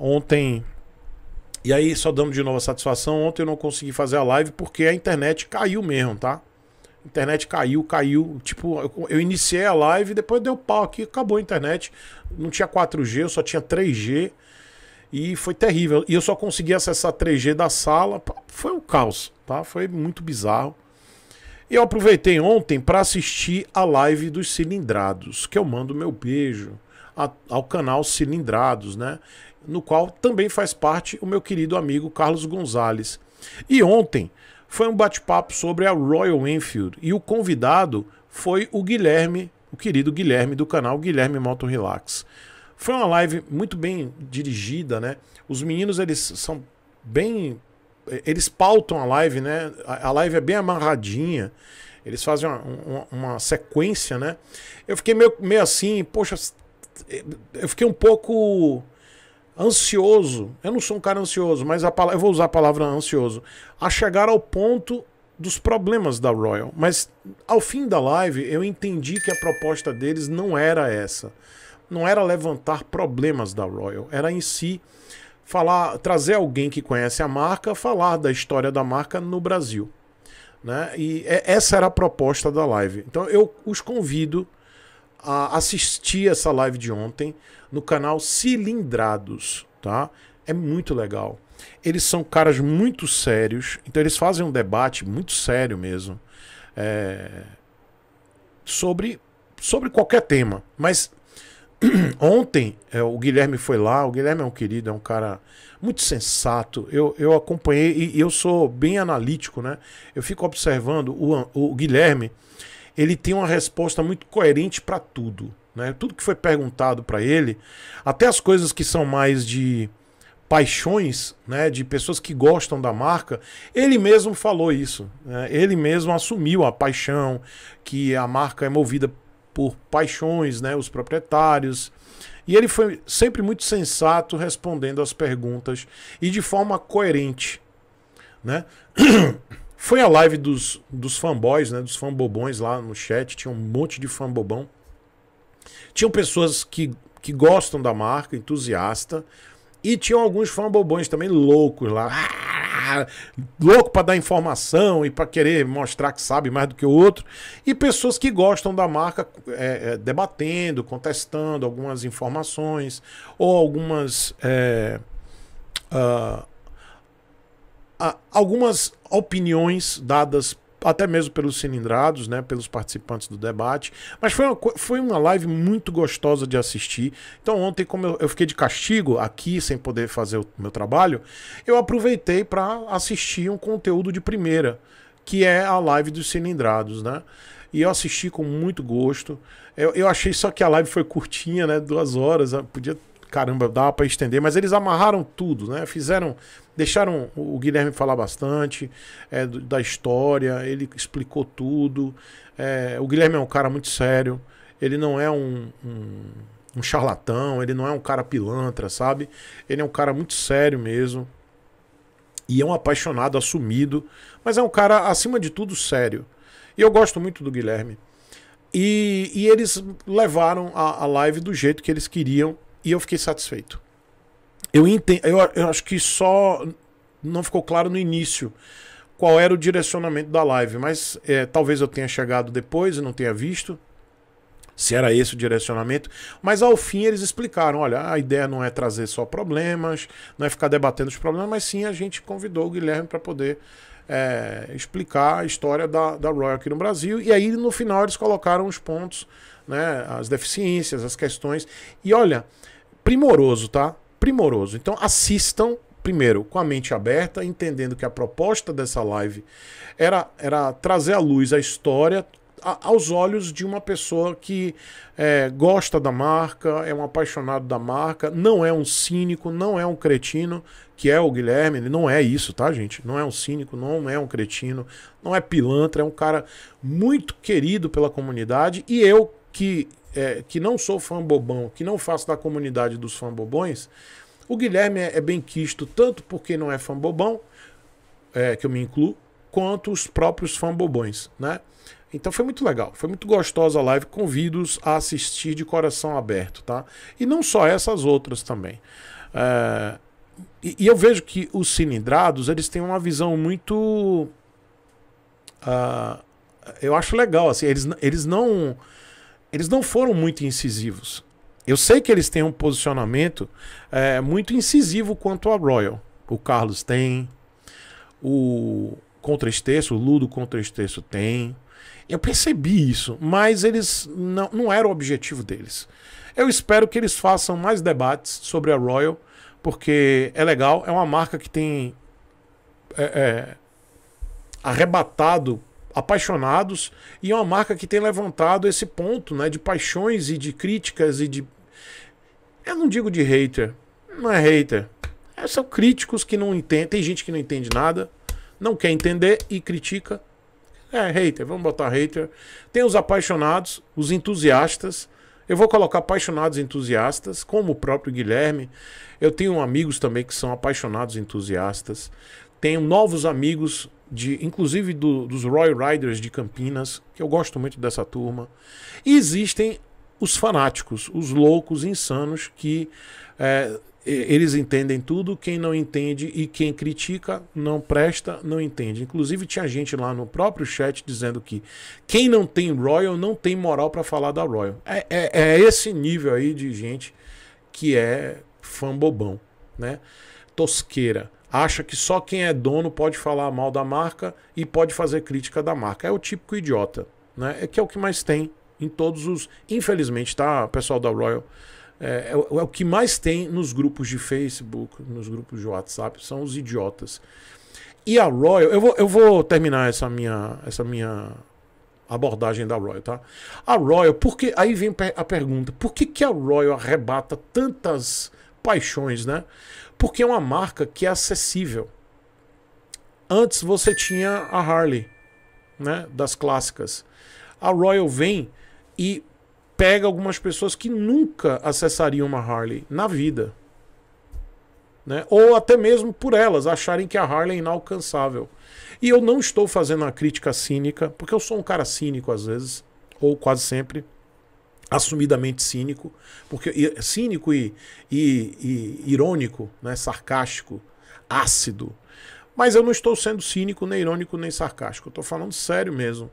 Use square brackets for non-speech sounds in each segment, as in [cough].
Ontem. E aí, só dando de novo a satisfação, ontem eu não consegui fazer a live porque a internet caiu mesmo, tá? A internet caiu, caiu. Tipo, eu, iniciei a live, depois deu pau aqui, acabou a internet. Não tinha 4G, eu só tinha 3G. E foi terrível. E eu só consegui acessar 3G da sala. Foi um caos, tá? Foi muito bizarro. E eu aproveitei ontem para assistir a live dos Cilindrados, que eu mando meu beijo ao canal Cilindrados, né? no qual também faz parte o meu querido amigo Carlos Gonzalez. E ontem foi um bate-papo sobre a Royal Enfield e o convidado foi o Guilherme, o querido Guilherme do canal Guilherme Moto Relax. Foi uma live muito bem dirigida, né? Os meninos eles são bem eh, eles pautam a live, né? A live é bem amarradinha. Eles fazem uma, uma, uma sequência, né? Eu fiquei meio, meio assim, poxa, eh, eu fiquei um pouco ansioso. Eu não sou um cara ansioso, mas a palavra, eu vou usar a palavra ansioso. A chegar ao ponto dos problemas da Royal. Mas ao fim da live, eu entendi que a proposta deles não era essa. Não era levantar problemas da Royal. Era em si falar, trazer alguém que conhece a marca, falar da história da marca no Brasil. Né? E é, essa era a proposta da live. Então eu os convido a assistir essa live de ontem no canal Cilindrados, tá? É muito legal. Eles são caras muito sérios, então eles fazem um debate muito sério mesmo é, sobre, sobre qualquer tema. Mas [clears throat] ontem é, o Guilherme foi lá, o Guilherme é um querido, é um cara muito sensato. Eu, eu acompanhei e, eu sou bem analítico, né? Eu fico observando o, o Guilherme ele tem uma resposta muito coerente para tudo. Né? Tudo que foi perguntado para ele, até as coisas que são mais de paixões, né, de pessoas que gostam da marca, ele mesmo falou isso. Né? Ele mesmo assumiu a paixão, que a marca é movida por paixões, né, os proprietários. E ele foi sempre muito sensato respondendo as perguntas e de forma coerente. Né? [clears throat] Foi a live dos, dos fanboys, né? Dos fanbobões lá no chat. Tinha um monte de fanbobão. Tinham pessoas que, que gostam da marca, entusiasta. E tinham alguns fanbobões também loucos lá. Ah, louco para dar informação e para querer mostrar que sabe mais do que o outro. E pessoas que gostam da marca é, é, debatendo, contestando algumas informações ou algumas. É, ah, algumas opiniões dadas até mesmo pelos cilindrados, né, pelos participantes do debate. Mas foi uma, foi uma live muito gostosa de assistir. Então ontem, como eu, eu fiquei de castigo aqui, sem poder fazer o meu trabalho, eu aproveitei para assistir um conteúdo de primeira, que é a live dos cilindrados, né? E eu assisti com muito gosto. Eu, eu achei só que a live foi curtinha, né? Duas horas. Né? Podia caramba, dá para estender, mas eles amarraram tudo, né? Fizeram, deixaram o Guilherme falar bastante é, da história, ele explicou tudo. É, o Guilherme é um cara muito sério, ele não é um, um, um charlatão, ele não é um cara pilantra, sabe? Ele é um cara muito sério mesmo. E é um apaixonado, assumido, mas é um cara, acima de tudo, sério. E eu gosto muito do Guilherme. E, e, eles levaram a, a, live do jeito que eles queriam. E eu fiquei satisfeito. Eu, entendo, eu, eu acho que só não ficou claro no início qual era o direcionamento da live, mas é, talvez eu tenha chegado depois e não tenha visto se era esse o direcionamento, mas ao fim eles explicaram, olha, a ideia não é trazer só problemas, não é ficar debatendo os problemas, mas sim a gente convidou o Guilherme para poder é, explicar a história da, da Royal aqui no Brasil, e aí no final eles colocaram os pontos né, as deficiências, as questões. E olha, primoroso, tá? Primoroso. Então assistam primeiro com a mente aberta, entendendo que a proposta dessa live era, era trazer à luz a história a, aos olhos de uma pessoa que é, gosta da marca, é um apaixonado da marca, não é um cínico, não é um cretino, que é o Guilherme, ele não é isso, tá, gente? Não é um cínico, não é um cretino, não é pilantra, é um cara muito querido pela comunidade e eu que, é, que não sou fã bobão, que não faço da comunidade dos fã bobões, o Guilherme é, é bem quisto tanto porque não é fã bobão, é, que eu me incluo, quanto os próprios fã bobões, né? Então foi muito legal, foi muito gostosa a live. Convido-os a assistir de coração aberto, tá? E não só essas outras também. É... E, e, eu vejo que os cilindrados eles têm uma visão muito. Uh... Eu acho legal, assim, eles, eles não eles não foram muito incisivos. Eu sei que eles têm um posicionamento é, muito incisivo quanto a Royal. O Carlos tem, o Contresteço, o Ludo Contresteço tem. Eu percebi isso, mas eles não, não era o objetivo deles. Eu espero que eles façam mais debates sobre a Royal, porque é legal, é uma marca que tem é, é, arrebatado apaixonados e é uma marca que tem levantado esse ponto, né, de paixões e de críticas e de eu não digo de hater, não é hater. É, são críticos que não entendem, tem gente que não entende nada, não quer entender e critica. É hater, vamos botar hater. Tem os apaixonados, os entusiastas. Eu vou colocar apaixonados entusiastas, como o próprio Guilherme. Eu tenho amigos também que são apaixonados entusiastas. Tenho novos amigos de inclusive do, dos Roy Riders de Campinas, que eu gosto muito dessa turma. E existem os fanáticos, os loucos, insanos, que é, eles entendem tudo, quem não entende e quem critica não presta, não entende. Inclusive tinha gente lá no próprio chat dizendo que quem não tem Royal não tem moral para falar da Royal. É, é, é, esse nível aí de gente que é fã bobão, né? Tosqueira acha que só quem é dono pode falar mal da marca e pode fazer crítica da marca. É o típico idiota, né? É que é o que mais tem em todos os. Infelizmente, tá, pessoal da Royal? É, é, é o que mais tem nos grupos de Facebook, nos grupos de WhatsApp, são os idiotas. E a Royal, eu vou, eu vou terminar essa minha, essa minha abordagem da Royal, tá? A Royal, porque aí vem a pergunta, por que, que a Royal arrebata tantas paixões, né? Porque é uma marca que é acessível. Antes você tinha a Harley, né, das clássicas. A Royal vem e pega algumas pessoas que nunca acessariam uma Harley na vida. Né? Ou até mesmo por elas acharem que a Harley é inalcançável. E eu não estou fazendo uma crítica cínica, porque eu sou um cara cínico às vezes, ou quase sempre assumidamente cínico, porque cínico e, e, e, irônico, né, sarcástico, ácido. Mas eu não estou sendo cínico, nem irônico, nem sarcástico. Eu estou falando sério mesmo.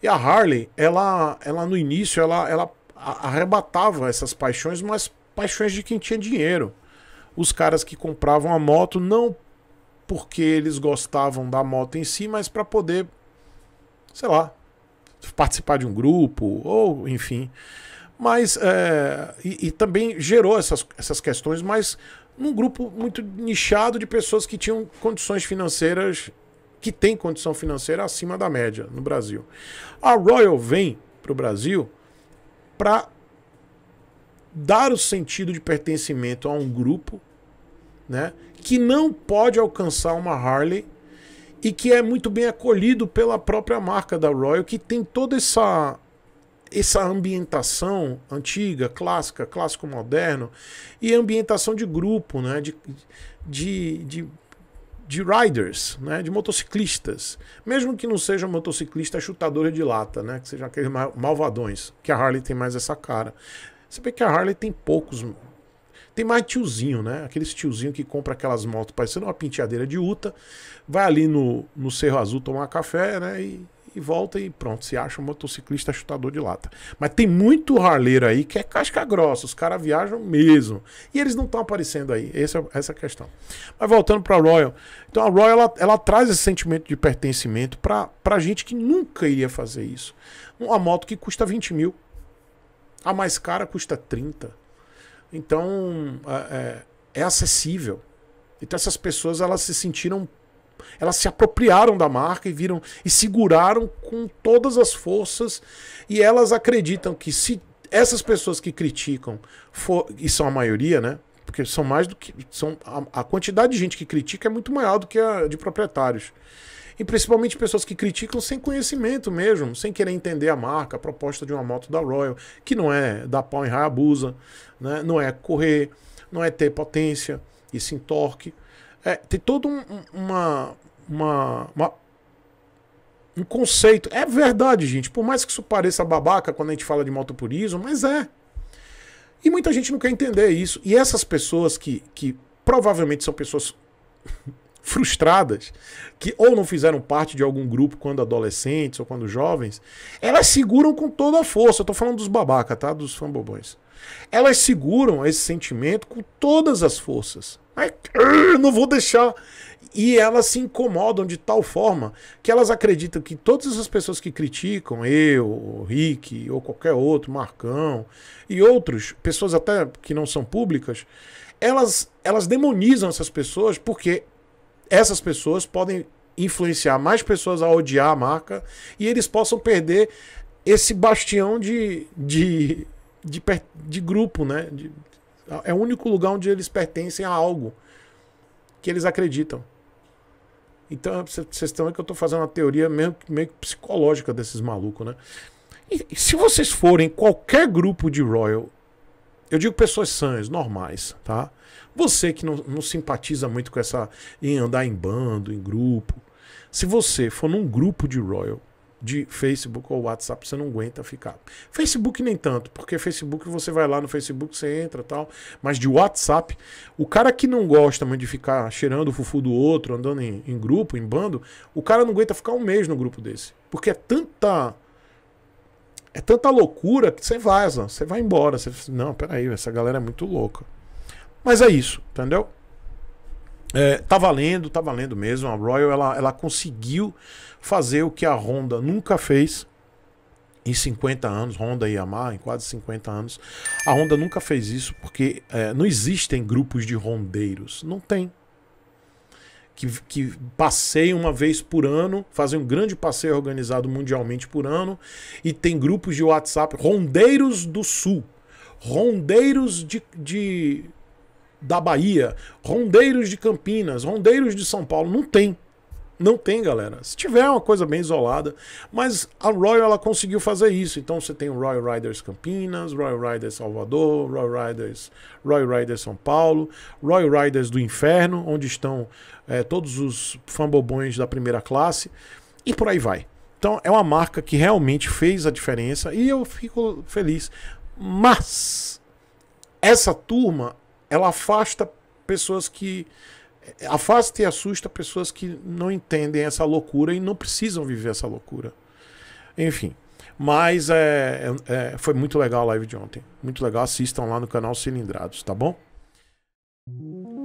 E a Harley, ela, ela no início, ela, ela arrebatava essas paixões, mas paixões de quem tinha dinheiro. Os caras que compravam a moto não porque eles gostavam da moto em si, mas para poder, sei lá, participar de um grupo ou enfim. Mas, é, e, e, também gerou essas, essas questões, mas num grupo muito nichado de pessoas que tinham condições financeiras, que têm condição financeira acima da média no Brasil. A Royal vem para o Brasil para dar o sentido de pertencimento a um grupo né, que não pode alcançar uma Harley e que é muito bem acolhido pela própria marca da Royal, que tem toda essa essa ambientação antiga, clássica, clássico moderno, e ambientação de grupo, né? de, de, de, de riders, né? de motociclistas. Mesmo que não seja motociclista chutadora de lata, né? que seja aqueles malvadões, que a Harley tem mais essa cara. Você vê que a Harley tem poucos. Tem mais tiozinho, né? Aqueles tiozinho que compra aquelas motos parecendo uma penteadeira de Uta, vai ali no, no Cerro Azul tomar café, né? E e volta e pronto, se acha um motociclista chutador de lata. Mas tem muito harleiro aí que é casca grossa, os caras viajam mesmo. E eles não estão aparecendo aí, essa, é, essa é a questão. Mas voltando para a Royal, então a Royal ela, ela traz esse sentimento de pertencimento para gente que nunca iria fazer isso. Uma moto que custa 20 mil, a mais cara custa 30. Então é, é, é acessível. Então essas pessoas elas se sentiram elas se apropriaram da marca e viram e seguraram com todas as forças. E elas acreditam que se essas pessoas que criticam, for, e são a maioria, né? Porque são mais do que. São, a, a quantidade de gente que critica é muito maior do que a de proprietários e principalmente pessoas que criticam sem conhecimento mesmo, sem querer entender a marca, a proposta de uma moto da Royal, que não é dar pau em abusa, né? não é correr, não é ter potência, e sim torque. É, tem todo um, uma, uma, uma, um conceito. É verdade, gente. Por mais que isso pareça babaca quando a gente fala de motopurismo, mas é. E muita gente não quer entender isso. E essas pessoas que, que provavelmente são pessoas [laughs] frustradas, que ou não fizeram parte de algum grupo quando adolescentes ou quando jovens, elas seguram com toda a força. Eu tô falando dos babaca, tá? Dos fanbobões. Elas seguram esse sentimento com todas as forças. Ai, ah, não vou deixar. E elas se incomodam de tal forma que elas acreditam que todas as pessoas que criticam, eu, o Rick, ou qualquer outro, Marcão, e outros, pessoas até que não são públicas, elas, elas demonizam essas pessoas porque essas pessoas podem influenciar mais pessoas a odiar a marca e eles possam perder esse bastião de, de, de, de, de grupo, né? De, é o único lugar onde eles pertencem a algo que eles acreditam. Então, vocês estão aí que eu estou fazendo uma teoria meio, meio psicológica desses malucos, né? E, e se vocês forem qualquer grupo de Royal, eu digo pessoas sãs, normais, tá? Você que não, não simpatiza muito com essa em andar em bando, em grupo. Se você for num grupo de Royal de Facebook ou WhatsApp, você não aguenta ficar. Facebook nem tanto, porque Facebook você vai lá no Facebook, você entra tal. Mas de WhatsApp, o cara que não gosta muito de ficar cheirando o fufu do outro, andando em, em grupo, em bando, o cara não aguenta ficar um mês no grupo desse. Porque é tanta. É tanta loucura que você vaza, você vai embora. Você, não, peraí, essa galera é muito louca. Mas é isso, entendeu? É, tá valendo, tá valendo mesmo. A Royal ela, ela conseguiu fazer o que a Honda nunca fez em 50 anos, Honda e Yamaha, em quase 50 anos. A Honda nunca fez isso porque é, não existem grupos de rondeiros. Não tem. Que, que passeiam uma vez por ano, fazem um grande passeio organizado mundialmente por ano, e tem grupos de WhatsApp, Rondeiros do Sul, Rondeiros de, de da Bahia, rondeiros de Campinas, rondeiros de São Paulo. Não tem. Não tem, galera. Se tiver é uma coisa bem isolada, mas a Royal ela conseguiu fazer isso. Então você tem o Royal Riders Campinas, Royal Riders Salvador, Royal Riders, Royal Riders São Paulo, Royal Riders do Inferno, onde estão é, todos os fambobões da primeira classe e por aí vai. Então é uma marca que realmente fez a diferença e eu fico feliz. Mas essa turma ela afasta pessoas que afasta e assusta pessoas que não entendem essa loucura e não precisam viver essa loucura. Enfim, mas é, é, é foi muito legal a live de ontem. Muito legal, assistam lá no canal Cilindrados, tá bom?